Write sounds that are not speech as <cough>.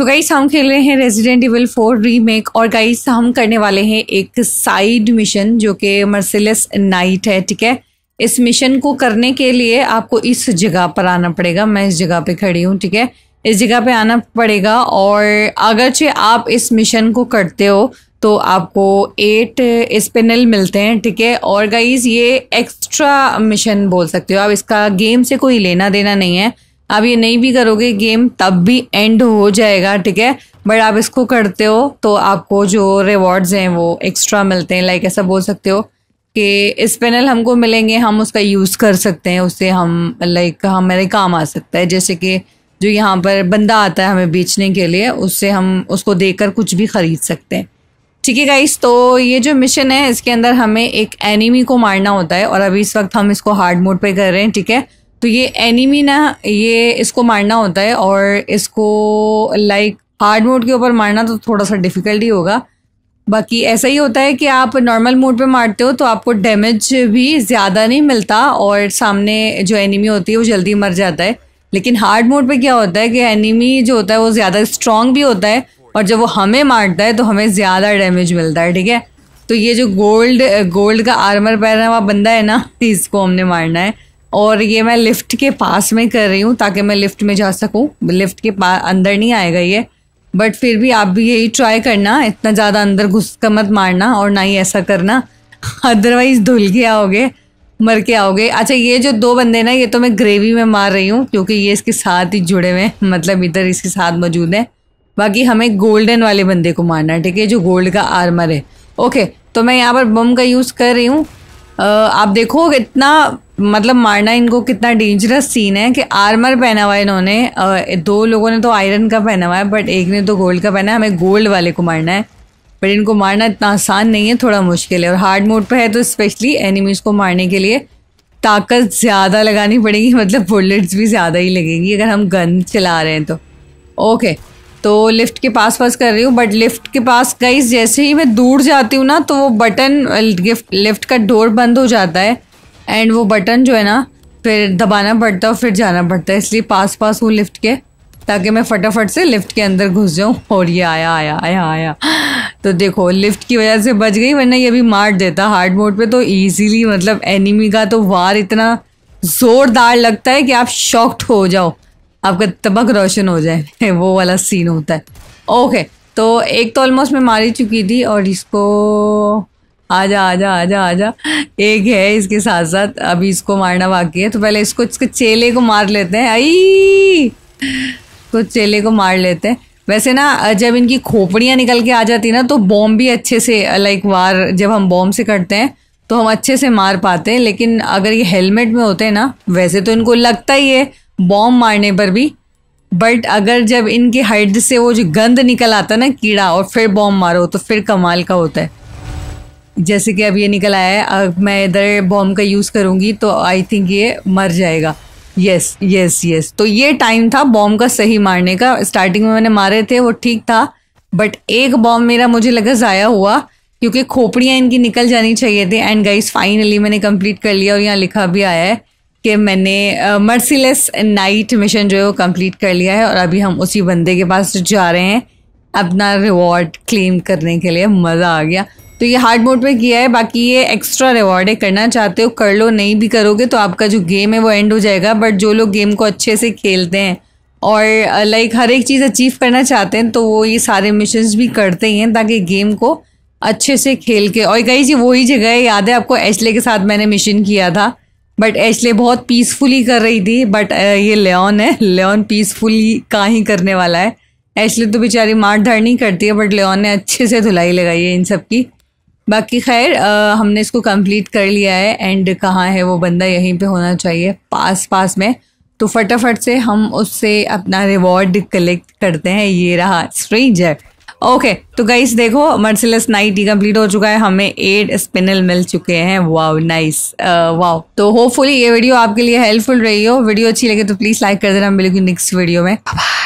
तो गाइस हम खेल रहे हैं रेजिडेंट इवल फोर रीमेक और गाइस हम करने वाले हैं एक साइड मिशन जो कि मर्सिलस नाइट है ठीक है इस मिशन को करने के लिए आपको इस जगह पर आना पड़ेगा मैं इस जगह पे खड़ी हूँ ठीक है इस जगह पे आना पड़ेगा और अगरचे आप इस मिशन को करते हो तो आपको एट स्पिनल मिलते हैं ठीक है और गाइज ये एक्स्ट्रा मिशन बोल सकते हो आप इसका गेम से कोई लेना देना नहीं है आप ये नहीं भी करोगे गेम तब भी एंड हो जाएगा ठीक है बट आप इसको करते हो तो आपको जो रिवॉर्ड्स हैं वो एक्स्ट्रा मिलते हैं लाइक ऐसा बोल सकते हो कि इस पैनल हमको मिलेंगे हम उसका यूज़ कर सकते हैं उससे हम लाइक हमारे काम आ सकता है जैसे कि जो यहाँ पर बंदा आता है हमें बेचने के लिए उससे हम उसको देकर कुछ भी ख़रीद सकते हैं ठीक है गाइस तो ये जो मिशन है इसके अंदर हमें एक एनिमी को मारना होता है और अभी इस वक्त हम इसको हार्ड मोड पे कर रहे हैं ठीक है तो ये एनिमी ना ये इसको मारना होता है और इसको लाइक हार्ड मोड के ऊपर मारना तो थोड़ा सा डिफिकल्ट ही होगा बाकी ऐसा ही होता है कि आप नॉर्मल मोड पे मारते हो तो आपको डैमेज भी ज़्यादा नहीं मिलता और सामने जो एनिमी होती है वो जल्दी मर जाता है लेकिन हार्ड मोड पे क्या होता है कि एनिमी जो होता है वो ज़्यादा स्ट्रांग भी होता है और जब वो हमें मारता है तो हमें ज़्यादा डैमेज मिलता है ठीक है तो ये जो गोल्ड गोल्ड का आर्मर पहना हुआ बंदा है ना <laughs> इसको हमने मारना है और ये मैं लिफ्ट के पास में कर रही हूँ ताकि मैं लिफ्ट में जा सकूँ लिफ्ट के पास अंदर नहीं आएगा ये बट फिर भी आप भी यही ट्राई करना इतना ज़्यादा अंदर घुस का मत मारना और ना ही ऐसा करना अदरवाइज धुल के आओगे मर के आओगे अच्छा ये जो दो बंदे ना ये तो मैं ग्रेवी में मार रही हूँ क्योंकि ये इसके साथ ही जुड़े हुए हैं मतलब इधर इसके साथ मौजूद है बाकी हमें गोल्डन वाले बंदे को मारना है ठीक है जो गोल्ड का आर्मर है ओके तो मैं यहाँ पर बम का यूज़ कर रही हूँ आप देखो इतना मतलब मारना इनको कितना डेंजरस सीन है कि आर्मर पहना हुआ है इन्होंने दो लोगों ने तो आयरन का पहना हुआ है बट एक ने तो गोल्ड का पहना है हमें गोल्ड वाले को मारना है बट इनको मारना इतना आसान नहीं है थोड़ा मुश्किल है और हार्ड मोड पर है तो स्पेशली एनिमीज़ को मारने के लिए ताकत ज़्यादा लगानी पड़ेगी मतलब बुलेट्स भी ज़्यादा ही लगेंगी अगर हम गन चला रहे हैं तो ओके तो लिफ्ट के पास पास कर रही हूँ बट लिफ्ट के पास गई जैसे ही मैं दूर जाती हूँ ना तो वो बटन गिफ्ट लिफ्ट का डोर बंद हो जाता है एंड वो बटन जो है ना फिर दबाना पड़ता है फिर जाना पड़ता है इसलिए पास पास हूँ लिफ्ट के ताकि मैं फटाफट से लिफ्ट के अंदर घुस जाऊँ और ये आया आया आया आया तो देखो लिफ्ट की वजह से बच गई वरना ये भी मार देता हार्ड मोड पे तो इजीली मतलब एनिमी का तो वार इतना ज़ोरदार लगता है कि आप शॉक्ड हो जाओ आपका तबक रोशन हो जाए <laughs> वो वाला सीन होता है ओके तो एक तो ऑलमोस्ट मैं मारी चुकी थी और इसको आजा आजा आजा आजा एक है इसके साथ साथ अभी इसको मारना बाकी है तो पहले इसको इसके चेले को मार लेते हैं आई तो चेले को मार लेते हैं वैसे ना जब इनकी खोपड़ियाँ निकल के आ जाती ना तो बॉम्ब भी अच्छे से लाइक वार जब हम बॉम्ब से कटते हैं तो हम अच्छे से मार पाते हैं लेकिन अगर ये हेलमेट में होते हैं ना वैसे तो इनको लगता ही है बॉम्ब मारने पर भी बट अगर जब इनके हेड से वो जो गंद निकल आता ना कीड़ा और फिर बॉम्ब मारो तो फिर कमाल का होता है जैसे कि अब ये निकल आया है अब मैं इधर बॉम्ब का यूज़ करूँगी तो आई थिंक ये मर जाएगा यस यस यस तो ये टाइम था बॉम्ब का सही मारने का स्टार्टिंग में मैंने मारे थे वो ठीक था बट एक बॉम्ब मेरा मुझे लगा ज़ाया हुआ क्योंकि खोपड़ियाँ इनकी निकल जानी चाहिए थी एंड गाइस फाइनली मैंने कंप्लीट कर लिया और यहाँ लिखा भी आया है कि मैंने मर्सीलेस नाइट मिशन जो है वो कंप्लीट कर लिया है और अभी हम उसी बंदे के पास जा रहे हैं अपना रिवॉर्ड क्लेम करने के लिए मज़ा आ गया तो ये हार्ड मोड में किया है बाकी ये एक्स्ट्रा रिवॉर्ड है करना चाहते हो कर लो नहीं भी करोगे तो आपका जो गेम है वो एंड हो जाएगा बट जो लोग गेम को अच्छे से खेलते हैं और लाइक हर एक चीज़ अचीव करना चाहते हैं तो वो ये सारे मिशन भी करते ही हैं ताकि गेम को अच्छे से खेल के और कही जी वही जगह है याद है आपको एचले के साथ मैंने मिशन किया था बट एचले बहुत पीसफुली कर रही थी बट ये लेन है लेन पीसफुली का ही करने वाला है एचले तो बेचारी मार धार नहीं करती है बट लेन ने अच्छे से धुलाई लगाई है इन सब की बाकी खैर हमने इसको कंप्लीट कर लिया है एंड कहाँ है वो बंदा यहीं पे होना चाहिए पास पास में तो फटाफट से हम उससे अपना रिवॉर्ड कलेक्ट करते हैं ये रहा स्ट्रेंज है ओके okay, तो गाइस देखो मर्सिलस नाइट ही कम्प्लीट हो चुका है हमें एट स्पिनल मिल चुके हैं वाओ नाइस वाओ तो होपफुली ये वीडियो आपके लिए हेल्पफुल रही हो वीडियो अच्छी लगे तो प्लीज़ लाइक कर देना मिलेगी नेक्स्ट वीडियो में बाय